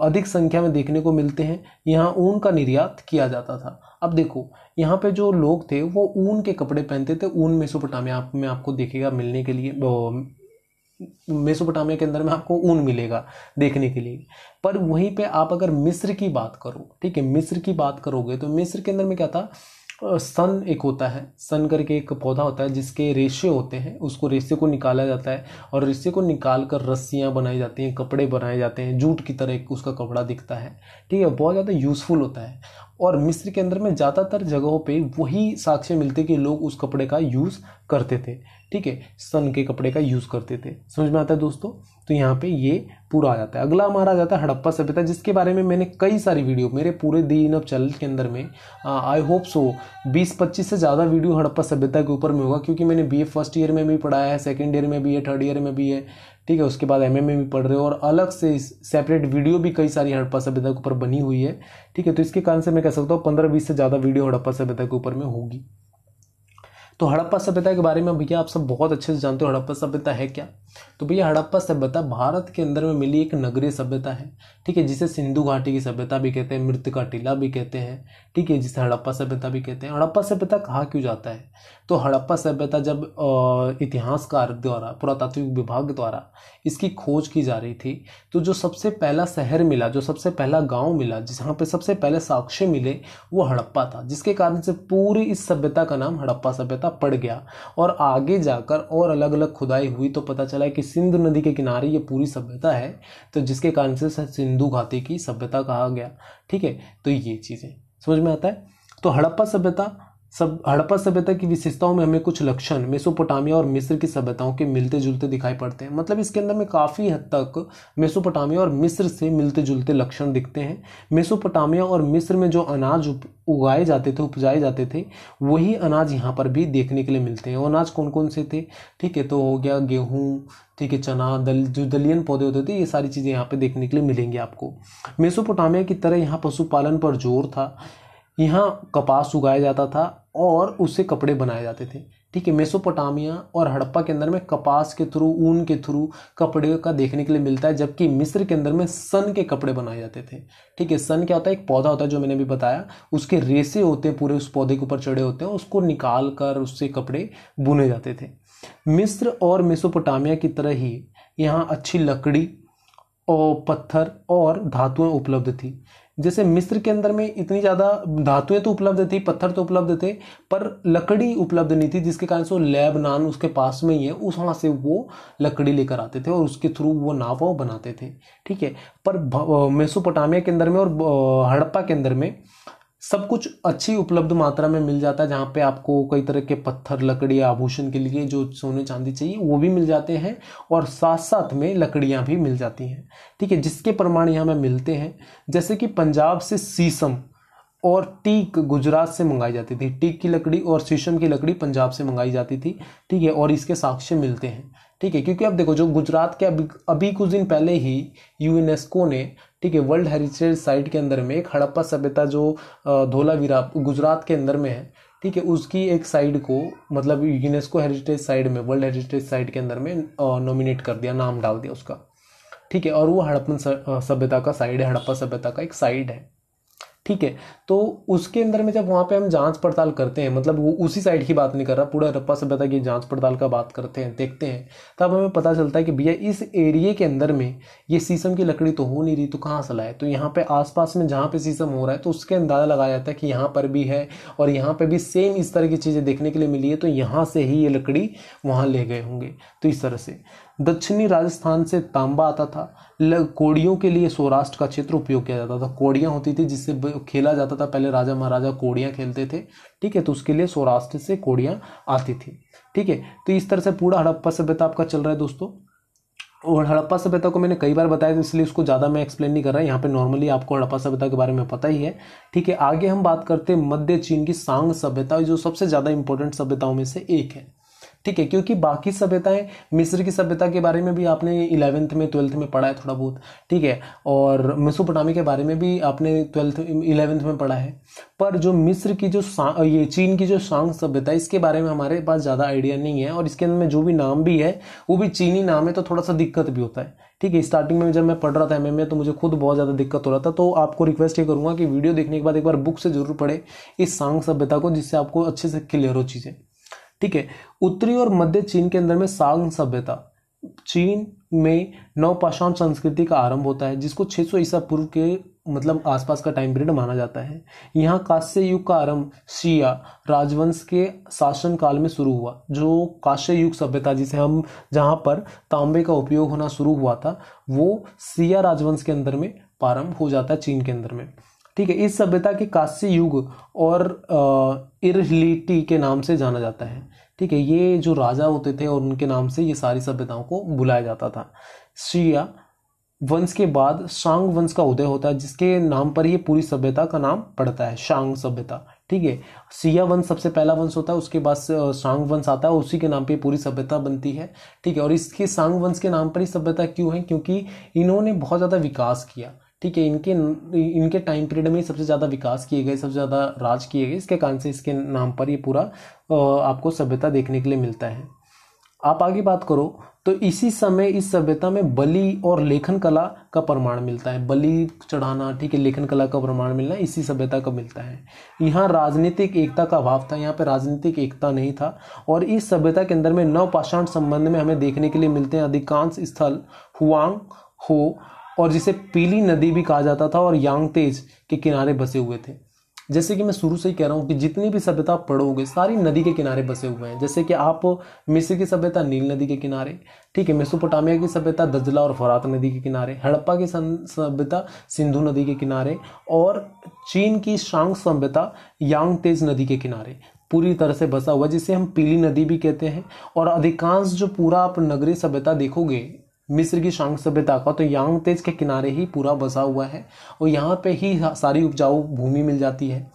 अधिक संख्या में देखने को मिलते हैं यहाँ ऊन का निर्यात किया जाता था अब देखो यहाँ पे जो लोग थे वो ऊन के कपड़े पहनते थे ऊन मेसोपोटामिया में आपको देखेगा मिलने के लिए मेसोपोटामिया के अंदर में आपको ऊन मिलेगा देखने के लिए पर वहीं पे आप अगर मिस्र की बात करो ठीक है मिस्र की बात करोगे तो मिस्र के अंदर में क्या था सन एक होता है सन करके एक पौधा होता है जिसके रेशे होते हैं उसको रेशे को निकाला जाता है और रेशे को निकाल कर रस्सियाँ बनाई जाती हैं कपड़े बनाए जाते हैं जूट की तरह एक उसका कपड़ा दिखता है ठीक है बहुत ज़्यादा यूज़फुल होता है और मिस्र के अंदर में ज़्यादातर जगहों पे वही साक्ष्य मिलते कि लोग उस कपड़े का यूज़ करते थे ठीक है सन के कपड़े का यूज़ करते थे समझ में आता है दोस्तों तो यहाँ पे ये पूरा आ जाता है अगला हमारा आ जाता है हड़प्पा सभ्यता जिसके बारे में मैंने कई सारी वीडियो मेरे पूरे दिन अब चैनल के अंदर में आई होप सो 20-25 से ज़्यादा वीडियो हड़प्पा सभ्यता के ऊपर में होगा क्योंकि मैंने बी फर्स्ट ईयर में भी पढ़ाया है सेकेंड ईयर में भी है थर्ड ईयर में भी है ठीक है उसके बाद एम में भी पढ़ रहे हो और अलग से सेपरेट वीडियो भी कई सारी हड़प्पा सभ्यता के ऊपर बनी हुई है ठीक है तो इसके कारण से मैं कह सकता हूँ पंद्रह बीस से ज़्यादा वीडियो हड़प्पा सभ्यता के ऊपर में होगी तो हड़प्पा सभ्यता के बारे में भैया आप सब बहुत अच्छे से जानते हो हड़प्पा सभ्यता है क्या तो भैया हड़प्पा सभ्यता भारत के अंदर में मिली एक नगरीय सभ्यता है ठीक है जिसे सिंधु घाटी की सभ्यता भी कहते हैं मृत का टीला भी कहते हैं ठीक है जिसे हड़प्पा सभ्यता भी कहते हैं हड़प्पा सभ्यता कहा क्यों जाता है तो हड़प्पा सभ्यता जब इतिहासकार द्वारा पुरातात्विक विभाग द्वारा इसकी खोज की जा रही थी तो जो सबसे पहला शहर मिला जो सबसे पहला गाँव मिला जहाँ पे सबसे पहले साक्ष्य मिले वो हड़प्पा था जिसके कारण से पूरी इस सभ्यता का नाम हड़प्पा सभ्यता का पड़ गया और आगे जाकर और अलग अलग खुदाई हुई तो पता चला कि सिंधु नदी के किनारे ये पूरी सभ्यता है तो जिसके कारण से सिंधु घाटी की सभ्यता कहा गया ठीक है तो ये चीज़ें समझ में आता है तो हड़प्पा सभ्यता सब हड़प्पा सभ्यता की विशेषताओं में हमें कुछ लक्षण मेसोपोटामिया और मिस्र की सभ्यताओं के मिलते जुलते दिखाई पड़ते हैं मतलब इसके अंदर में काफ़ी हद तक मेसोपोटामिया और मिस्र से मिलते जुलते लक्षण दिखते हैं मेसोपोटामिया और मिस्र में जो अनाज उगाए जाते थे उपजाए जाते थे वही अनाज यहाँ पर भी देखने के लिए मिलते हैं अनाज कौन कौन से थे ठीक है तो हो गया गेहूँ ठीक है चना दल जो दलियन पौधे होते थे ये सारी चीज़ें यहाँ पर देखने के लिए मिलेंगी आपको मेसोपोटामिया की तरह यहाँ पशुपालन पर जोर था यहाँ कपास उगाया जाता था और उससे कपड़े बनाए जाते थे ठीक है मेसोपोटामिया और हड़प्पा के अंदर में कपास के थ्रू ऊन के थ्रू कपड़े का देखने के लिए मिलता है जबकि मिस्र के अंदर में सन के कपड़े बनाए जाते थे ठीक है सन क्या होता है एक पौधा होता है जो मैंने भी बताया उसके रेसे होते हैं पूरे उस पौधे के ऊपर चढ़े होते हैं उसको निकाल कर उससे कपड़े बुने जाते थे मिस्र और मेसोपोटामिया की तरह ही यहाँ अच्छी लकड़ी और पत्थर और धातुएं उपलब्ध थी जैसे मिस्र के अंदर में इतनी ज़्यादा धातुएं तो उपलब्ध थी पत्थर तो उपलब्ध थे पर लकड़ी उपलब्ध नहीं थी जिसके कारण से वो लैब नान उसके पास में ही है उस वहाँ से वो लकड़ी लेकर आते थे और उसके थ्रू वो नाव बनाते थे ठीक है पर मेसोपोटामिया के अंदर में और हड़प्पा के अंदर में सब कुछ अच्छी उपलब्ध मात्रा में मिल जाता है जहाँ पे आपको कई तरह के पत्थर लकड़ी आभूषण के लिए जो सोने चांदी चाहिए वो भी मिल जाते हैं और साथ साथ में लकड़ियाँ भी मिल जाती हैं ठीक है जिसके प्रमाण यहाँ में मिलते हैं जैसे कि पंजाब से शीशम और टीक गुजरात से मंगाई जाती थी टीक की लकड़ी और शीशम की लकड़ी पंजाब से मंगाई जाती थी ठीक है और इसके साक्ष्य मिलते हैं ठीक है क्योंकि अब देखो जो गुजरात के अभी अभी कुछ दिन पहले ही यूनेस्को ने ठीक है वर्ल्ड हेरिटेज साइट के अंदर में एक हड़प्पा सभ्यता जो धोलावीरा गुजरात के अंदर में है ठीक है उसकी एक साइड को मतलब यूनेस्को हेरिटेज साइड में वर्ल्ड हेरिटेज साइट के अंदर में नॉमिनेट कर दिया नाम डाल दिया उसका ठीक है और वो हड़प्पन सभ्यता का साइड है हड़प्पा सभ्यता का एक साइड है ठीक है तो उसके अंदर में जब वहाँ पे हम जांच पड़ताल करते हैं मतलब वो उसी साइड की बात नहीं कर रहा पूरा रप्पा सभ्यता की जांच पड़ताल का बात करते हैं देखते हैं तब हमें पता चलता है कि भैया इस एरिए के अंदर में ये शीशम की लकड़ी तो हो नहीं रही तो कहाँ से लाए तो यहाँ पे आसपास में जहाँ पे शीशम हो रहा है तो उसके अंदाज़ा लगाया जाता है कि यहाँ पर भी है और यहाँ पर भी सेम इस तरह की चीज़ें देखने के लिए मिली है तो यहाँ से ही ये लकड़ी वहाँ ले गए होंगे तो इस तरह से दक्षिणी राजस्थान से तांबा आता था कोड़ियों के लिए सौराष्ट्र का क्षेत्र उपयोग किया जाता था कोड़ियाँ होती थी जिससे खेला जाता था पहले राजा महाराजा कोड़ियाँ खेलते थे ठीक है तो उसके लिए सौराष्ट्र से कोड़ियाँ आती थी ठीक है तो इस तरह से पूरा हड़प्पा सभ्यता आपका चल रहा है दोस्तों और हड़प्पा सभ्यता को मैंने कई बार बताया था तो इसलिए उसको ज़्यादा मैं एक्सप्लेन नहीं कर रहा यहाँ पे नॉर्मली आपको हड़प्पा सभ्यता के बारे में पता ही है ठीक है आगे हम बात करते हैं मध्य चीन की सांग सभ्यता जो सबसे ज़्यादा इंपॉर्टेंट सभ्यताओं में से एक है ठीक है क्योंकि बाकी सभ्यताएं मिस्र की सभ्यता के बारे में भी आपने इलेवेंथ में ट्वेल्थ में पढ़ा है थोड़ा बहुत ठीक है और मिसोपोटामी के बारे में भी आपने ट्वेल्थ इलेवेंथ में पढ़ा है पर जो मिस्र की जो ये चीन की जो सांग सभ्यता है इसके बारे में हमारे पास ज़्यादा आइडिया नहीं है और इसके अंदर में जो भी नाम भी है वो भी चीनी नाम है तो थोड़ा सा दिक्कत भी होता है ठीक है स्टार्टिंग में जब मैं पढ़ रहा था एम में तो मुझे खुद बहुत ज़्यादा दिक्कत हो रहा था तो आपको रिक्वेस्ट ये करूँगा कि वीडियो देखने के बाद एक बार बुक से जरूर पढ़े इस सांग सभ्यता को जिससे आपको अच्छे से क्लियर हो चीज़ें ठीक है उत्तरी और मध्य चीन के अंदर में सांग सभ्यता चीन में नवपाषाण संस्कृति का आरंभ होता है जिसको 600 ईसा पूर्व के मतलब आसपास का टाइम पीरियड माना जाता है यहाँ काश्य युग का आरंभ शिया राजवंश के शासन काल में शुरू हुआ जो काश्य युग सभ्यता जिसे हम जहाँ पर तांबे का उपयोग होना शुरू हुआ था वो सिया राजवंश के अंदर में प्रारंभ हो जाता है चीन के अंदर में ठीक है इस सभ्यता के कांस्य युग और इरहलीटी के नाम से जाना जाता है ठीक है ये जो राजा होते थे और उनके नाम से ये सारी सभ्यताओं को बुलाया जाता था श्रिया वंश के बाद शांग वंश का उदय होता है जिसके नाम पर ही पूरी सभ्यता का नाम पड़ता है शांग सभ्यता ठीक है सिया वंश सबसे पहला वंश होता है उसके बाद सांग वंश आता है उसी के नाम पे पूरी सभ्यता बनती है ठीक है और इसके सांग वंश के नाम पर ही सभ्यता क्यों है क्योंकि इन्होंने बहुत ज़्यादा विकास किया ठीक है इनके इनके टाइम पीरियड में सबसे ज़्यादा विकास किए गए सबसे ज़्यादा राज किए गए इसके कारण से इसके नाम पर ये पूरा आपको सभ्यता देखने के लिए मिलता है आप आगे बात करो तो इसी समय इस सभ्यता में बलि और लेखन कला का प्रमाण मिलता है बलि चढ़ाना ठीक है लेखन कला का प्रमाण मिलना इसी सभ्यता का मिलता है यहाँ राजनीतिक एकता का अभाव था यहाँ पे राजनीतिक एकता नहीं था और इस सभ्यता के अंदर में नवपाषाण संबंध में हमें देखने के लिए मिलते हैं अधिकांश स्थल हुआंग हो और जिसे पीली नदी भी कहा जाता था और यांगतेज के किनारे बसे हुए थे जैसे कि मैं शुरू से ही कह रहा हूँ कि जितनी भी सभ्यता पढ़ोगे सारी नदी के किनारे बसे हुए हैं जैसे कि आप मिस्र की सभ्यता नील नदी के किनारे ठीक है मेसोपोटामिया की सभ्यता दजला और फरात नदी के किनारे हड़प्पा की सभ्यता सिंधु नदी के किनारे और चीन की शांग सभ्यता यांग तेज नदी के किनारे पूरी तरह से बसा हुआ जिसे हम पीली नदी भी कहते हैं और अधिकांश जो पूरा आप नगरीय सभ्यता देखोगे मिस्र की शांग सभ्यता का तो यांग तेज के किनारे ही पूरा बसा हुआ है और यहाँ पे ही सारी उपजाऊ भूमि मिल जाती है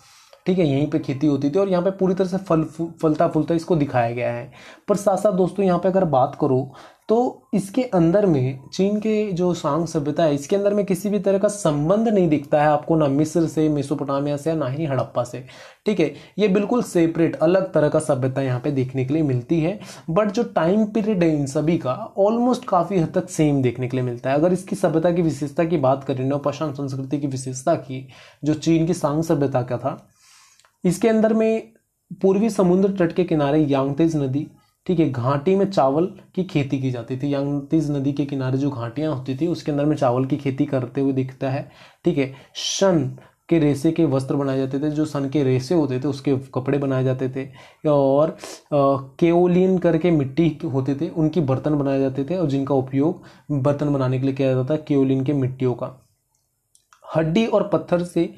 ठीक है यहीं पे खेती होती थी और यहाँ पे पूरी तरह से फल फलता फूलता इसको दिखाया गया है पर साथ साथ दोस्तों यहाँ पे अगर बात करो तो इसके अंदर में चीन के जो सांग सभ्यता है इसके अंदर में किसी भी तरह का संबंध नहीं दिखता है आपको ना मिस्र से मेसोपोटामिया से ना ही हड़प्पा से ठीक है ये बिल्कुल सेपरेट अलग तरह का सभ्यता यहाँ पे देखने के लिए मिलती है बट जो टाइम पीरियड है इन सभी का ऑलमोस्ट काफ़ी हद तक सेम देखने के लिए मिलता है अगर इसकी सभ्यता की विशेषता की बात करें नौपाषाण संस्कृति की विशेषता की जो चीन की सांग सभ्यता का था इसके अंदर में पूर्वी समुद्र तट के किनारे यांगतेज नदी ठीक है घाटी में चावल की खेती की जाती थी यांगतीज नदी के किनारे जो घाटियां होती थी उसके अंदर में चावल की खेती करते हुए दिखता है ठीक है शन के रेसे के वस्त्र बनाए जाते थे जो सन के रेसे होते थे उसके कपड़े बनाए जाते थे और केओलिन करके मिट्टी होते थे उनकी बर्तन बनाए जाते थे और जिनका उपयोग बर्तन बनाने के लिए किया जाता था केओलिन के मिट्टियों का हड्डी और पत्थर से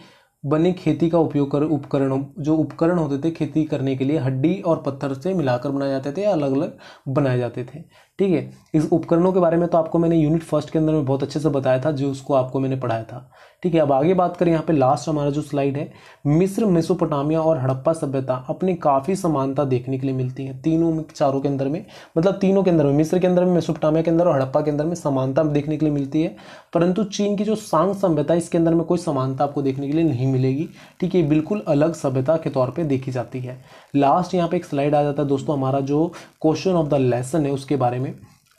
बने खेती का उपयोग कर उपकरण जो उपकरण होते थे खेती करने के लिए हड्डी और पत्थर से मिलाकर बनाए जाते थे या अलग अलग बनाए जाते थे ठीक है इस उपकरणों के बारे में तो आपको मैंने यूनिट फर्स्ट के अंदर में बहुत अच्छे से बताया था जो उसको आपको मैंने पढ़ाया था ठीक है अब आगे बात करें यहाँ पे लास्ट हमारा जो स्लाइड है मिस्र मेसोपोटामिया और हड़प्पा सभ्यता अपने काफ़ी समानता देखने के लिए मिलती है तीनों चारों के अंदर में मतलब तीनों के अंदर में मिस्र के अंदर में मेसोपोटामिया के अंदर और हड़प्पा के अंदर में समानता देखने के लिए मिलती है परंतु चीन की जो सांग सभ्यता इसके अंदर में कोई समानता आपको देखने के लिए नहीं मिलेगी ठीक है बिल्कुल अलग सभ्यता के तौर पर देखी जाती है लास्ट यहाँ पे एक स्लाइड आ जाता है दोस्तों हमारा जो क्वेश्चन ऑफ द लेसन है उसके बारे में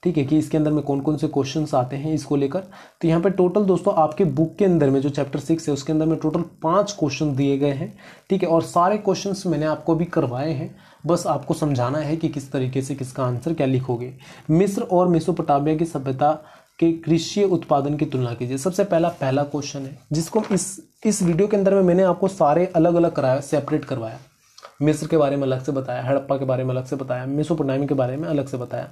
ठीक है कि इसके अंदर में कौन कौन से क्वेश्चन आते हैं इसको लेकर तो यहाँ पर टोटल दोस्तों आपके बुक के अंदर में जो चैप्टर सिक्स है उसके अंदर में टोटल पाँच क्वेश्चन दिए गए हैं ठीक है और सारे क्वेश्चन मैंने आपको भी करवाए हैं बस आपको समझाना है कि किस तरीके से किसका आंसर क्या लिखोगे मिस्र और मिसोपटाबिया की सभ्यता के कृषि उत्पादन की तुलना कीजिए सबसे पहला पहला क्वेश्चन है जिसको इस इस वीडियो के अंदर में मैंने आपको सारे अलग अलग कराया सेपरेट करवाया मिस्र के बारे में अलग से बताया हड़प्पा के बारे में अलग से बताया मेसोपोटामिया के बारे में अलग से बताया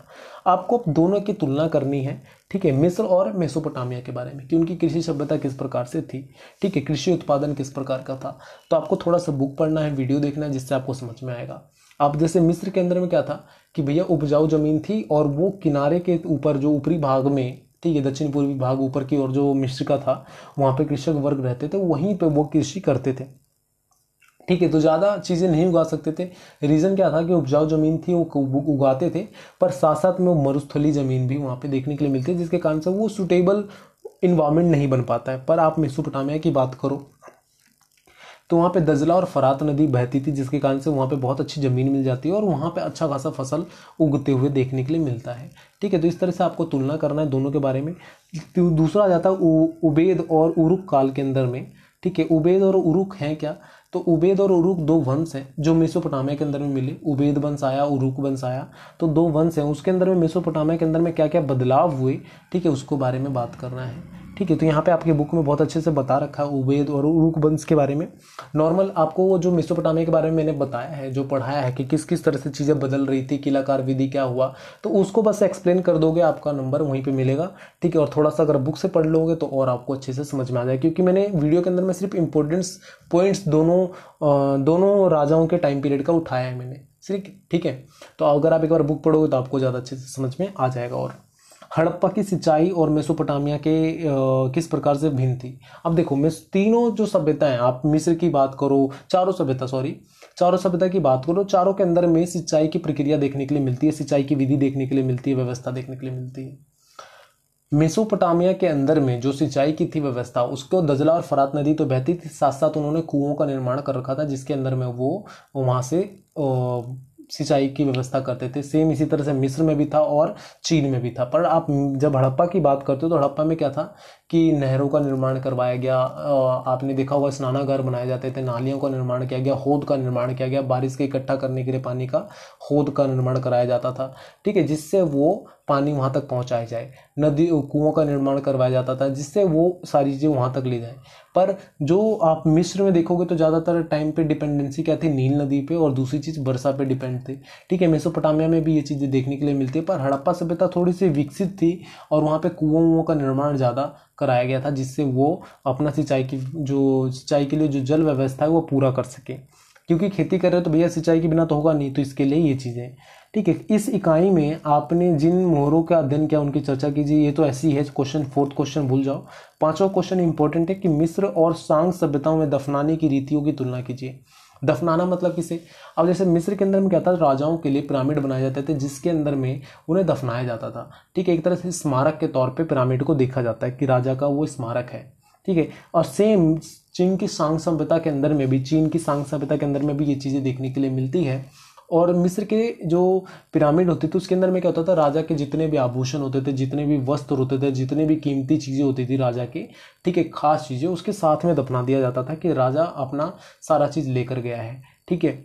आपको दोनों की तुलना करनी है ठीक है मिस्र और मेसोपोटामिया के बारे में कि उनकी कृषि सभ्यता किस प्रकार से थी ठीक है कृषि उत्पादन किस प्रकार का था तो आपको थोड़ा सा बुक पढ़ना है वीडियो देखना है जिससे आपको समझ में आएगा आप जैसे मिस्र के अंदर में क्या था कि भैया उपजाऊ जमीन थी और वो किनारे के ऊपर जो ऊपरी भाग में ठीक है दक्षिण पूर्वी भाग ऊपर की और जो मिश्र का था वहाँ पे कृषक वर्ग रहते थे वहीं पे वो कृषि करते थे ठीक है तो ज़्यादा चीज़ें नहीं उगा सकते थे रीज़न क्या था कि उपजाऊ ज़मीन थी वो उगाते थे पर साथ साथ में वो मरुस्थली ज़मीन भी वहाँ पे देखने के लिए मिलती है जिसके कारण से वो सुटेबल इन्वामेंट नहीं बन पाता है पर आप मेसोपोटामिया की बात करो तो वहाँ पे दजला और फरात नदी बहती थी जिसके कारण से वहाँ पे बहुत अच्छी ज़मीन मिल जाती है और वहाँ पे अच्छा खासा फसल उगते हुए देखने के लिए मिलता है ठीक है तो इस तरह से आपको तुलना करना है दोनों के बारे में तो दूसरा आ जाता है उबेद और उरुक काल के अंदर में ठीक है उबेद और उरुक हैं क्या तो उबेद और उरुक दो वंश हैं जो मेसोपोटामिया के अंदर में मिले उबेद वंश आया उरुक वंश आया तो दो वंश हैं उसके अंदर में मेसोपोटामिया के अंदर में क्या क्या बदलाव हुए ठीक है उसको बारे में बात करना है ठीक है तो यहाँ पे आपकी बुक में बहुत अच्छे से बता रखा है उबेद और उरूक वंश के बारे में नॉर्मल आपको वो जो मिसोपोटामिया के बारे में मैंने बताया है जो पढ़ाया है कि किस किस तरह से चीज़ें बदल रही थी किलाकार विधि क्या हुआ तो उसको बस एक्सप्लेन कर दोगे आपका नंबर वहीं पर मिलेगा ठीक है और थोड़ा सा अगर बुक से पढ़ लोगे तो और आपको अच्छे से समझ में आ जाए क्योंकि मैंने वीडियो के अंदर में सिर्फ इंपॉर्टेंट्स पॉइंट्स दोनों दोनों राजाओं के टाइम पीरियड का उठाया है मैंने ठीक ठीक है तो अगर आप एक बार बुक पढ़ोगे तो आपको ज़्यादा अच्छे से समझ में आ जाएगा और हड़प्पा की सिंचाई और मेसोपोटामिया के किस प्रकार से भिन्न थी अब देखो मिस तीनों जो सभ्यताएं आप मिस्र की बात करो चारों सभ्यता सॉरी चारों सभ्यता की बात करो चारों के अंदर में सिंचाई की प्रक्रिया देखने के लिए मिलती है सिंचाई की विधि देखने के लिए मिलती है व्यवस्था देखने के लिए मिलती है मेसोपोटामिया के अंदर में जो सिंचाई की थी व्यवस्था उसको दजला और फरात नदी तो बहती थी साथ साथ उन्होंने कुओं का निर्माण कर रखा था जिसके अंदर में वो वहाँ से सिंचाई की व्यवस्था करते थे सेम इसी तरह से मिस्र में भी था और चीन में भी था पर आप जब हड़प्पा की बात करते हो तो हड़प्पा में क्या था कि नहरों का निर्माण करवाया गया आपने देखा होगा स्नानागार बनाए जाते थे नालियों का निर्माण किया गया होद का निर्माण किया गया बारिश के इकट्ठा करने के लिए पानी का होद का निर्माण कराया जाता था ठीक है जिससे वो पानी वहाँ तक पहुँचाया जाए नदी कुओं का निर्माण करवाया जाता था जिससे वो सारी चीज़ें वहाँ तक ले जाए पर जो आप मिस्र में देखोगे तो ज़्यादातर टाइम पे डिपेंडेंसी क्या थी नील नदी पे और दूसरी चीज़ वर्षा पे डिपेंड थी ठीक है मेसोपोटामिया में भी ये चीज़ें देखने के लिए मिलती है पर हड़प्पा सभ्यता थोड़ी सी विकसित थी और वहाँ पर कुओं का निर्माण ज़्यादा कराया गया था जिससे वो अपना सिंचाई की जो सिंचाई के लिए जो जल व्यवस्था है वो पूरा कर सके क्योंकि खेती कर रहे हो तो भैया सिंचाई के बिना तो होगा नहीं तो इसके लिए ये चीज़ें ठीक है इस इकाई में आपने जिन मोहरों का अध्ययन किया उनकी चर्चा कीजिए ये तो ऐसी है क्वेश्चन फोर्थ क्वेश्चन भूल जाओ पांचवा क्वेश्चन इंपॉर्टेंट है कि मिस्र और सांग सभ्यताओं में दफनाने की रीतियों की तुलना कीजिए दफनाना मतलब किसे अब जैसे मिस्र के अंदर में क्या था राजाओं के लिए पिरामिड बनाए जाते थे जिसके अंदर में उन्हें दफनाया जाता था ठीक है एक तरह से स्मारक के तौर पे पिरामिड को देखा जाता है कि राजा का वो स्मारक है ठीक है और सेम चीन की सांग सभ्यता के अंदर में भी चीन की सांग सभ्यता के अंदर में भी ये चीज़ें देखने के लिए मिलती है और मिस्र के जो पिरामिड होते थे उसके अंदर में क्या होता था राजा के जितने भी आभूषण होते थे जितने भी वस्त्र होते थे जितने भी कीमती चीज़ें होती थी राजा के ठीक है खास चीज़ें उसके साथ में दफना दिया जाता था कि राजा अपना सारा चीज़ लेकर गया है ठीक है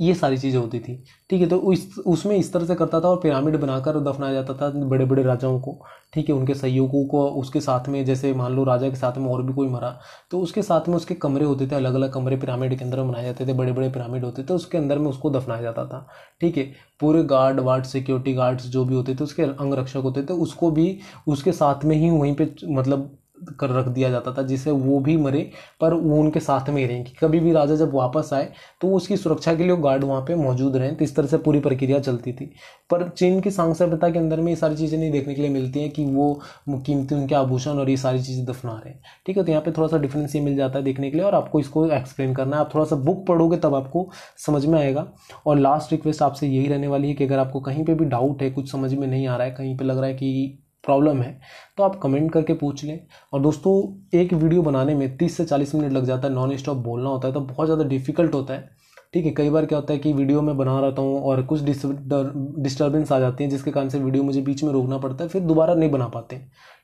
ये सारी चीज़ें होती थी ठीक है तो उस उसमें इस तरह से करता था और पिरामिड बनाकर दफनाया जाता था बड़े बड़े राजाओं को ठीक है उनके सहयोगों को उसके साथ में जैसे मान लो राजा के साथ में और भी कोई मरा तो उसके साथ में उसके कमरे होते थे अलग अलग कमरे पिरामिड के अंदर बनाए जाते थे बड़े बड़े पिरामिड होते थे उसके अंदर में उसको दफनाया जाता था ठीक है पूरे गार्ड वार्ड सिक्योरिटी गार्ड्स जो भी होते थे उसके अंग रक्षक होते थे उसको भी उसके साथ में ही वहीं पर मतलब कर रख दिया जाता था जिससे वो भी मरे पर वो उनके साथ में ही रहें कि कभी भी राजा जब वापस आए तो उसकी सुरक्षा के लिए गार्ड वहाँ पे मौजूद रहें तो इस तरह से पूरी प्रक्रिया चलती थी पर चीन की सांग सभ्यता के अंदर में ये सारी चीज़ें नहीं देखने के लिए मिलती हैं कि वो कीमती उनके आभूषण और ये सारी चीज़ें दफना रहे हैं ठीक है तो यहाँ पर थोड़ा सा डिफरेंस ये मिल जाता है देखने के लिए और आपको इसको एक्सप्लेन करना है आप थोड़ा सा बुक पढ़ोगे तब आपको समझ में आएगा और लास्ट रिक्वेस्ट आपसे यही रहने वाली है कि अगर आपको कहीं पर भी डाउट है कुछ समझ में नहीं आ रहा है कहीं पर लग रहा है कि प्रॉब्लम है तो आप कमेंट करके पूछ लें और दोस्तों एक वीडियो बनाने में तीस से चालीस मिनट लग जाता है नॉन स्टॉप बोलना होता है तो बहुत ज़्यादा डिफिकल्ट होता है ठीक है कई बार क्या होता है कि वीडियो में बना रहता हूँ और कुछ डिस्टर्बेंस आ जाती है जिसके कारण से वीडियो मुझे बीच में रोकना पड़ता है फिर दोबारा नहीं बना पाते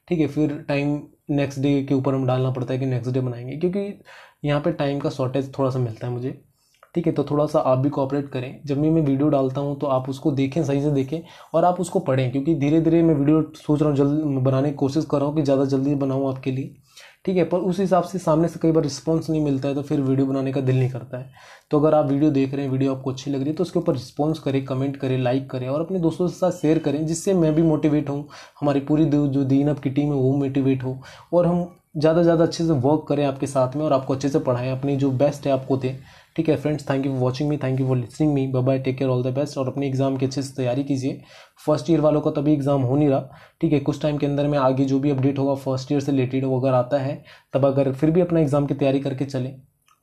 ठीक है फिर टाइम नेक्स्ट डे के ऊपर हम डालना पड़ता है कि नेक्स्ट डे बनाएंगे क्योंकि यहाँ पे टाइम का शॉर्टेज थोड़ा सा मिलता है मुझे ठीक है तो थोड़ा सा आप भी कॉपरेट करें जब भी मैं वीडियो डालता हूँ तो आप उसको देखें सही से देखें और आप उसको पढ़ें क्योंकि धीरे धीरे मैं वीडियो सोच रहा हूँ जल्द बनाने की कोशिश कर रहा हूँ कि ज़्यादा जल्दी बनाऊँ आपके लिए ठीक है पर उस हिसाब से सामने से कई बार रिस्पॉन्स नहीं मिलता है तो फिर वीडियो बनाने का दिल नहीं करता है तो अगर आप वीडियो देख रहे हैं वीडियो आपको अच्छी लग रही है तो उसके ऊपर रिस्पॉन्स करें कमेंट करें लाइक करें और अपने दोस्तों के साथ शेयर करें जिससे मैं भी मोटिवेट हूँ हमारी पूरी जो दीन की टीम है वो मोटिवेट हो और हम ज़्यादा से ज़्यादा अच्छे से वर्क करें आपके साथ में और आपको अच्छे से पढ़ाएं अपनी जो बेस्ट है आपको दें ठीक है friends thank you for watching me thank you for listening me bye take care all the best और अपने एग्जाम की अच्छे से तैयारी कीजिए फर्स्ट ईयर वालों का तभी एग्जाम हो नहीं रहा ठीक है कुछ टाइम के अंदर में आगे जो भी अपडेट होगा फर्स्ट ईयर से रिलेटेड वो अगर आता है तब अगर फिर भी अपना एग्जाम की तैयारी करके चलें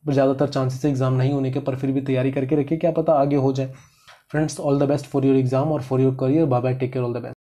ज़्यादातर चांसेस एग्जाम नहीं होने के पर फिर भी तैयारी करके रखिए क्या पता आगे हो जाए friends all the best for your exam और for your career bye bye take care all the best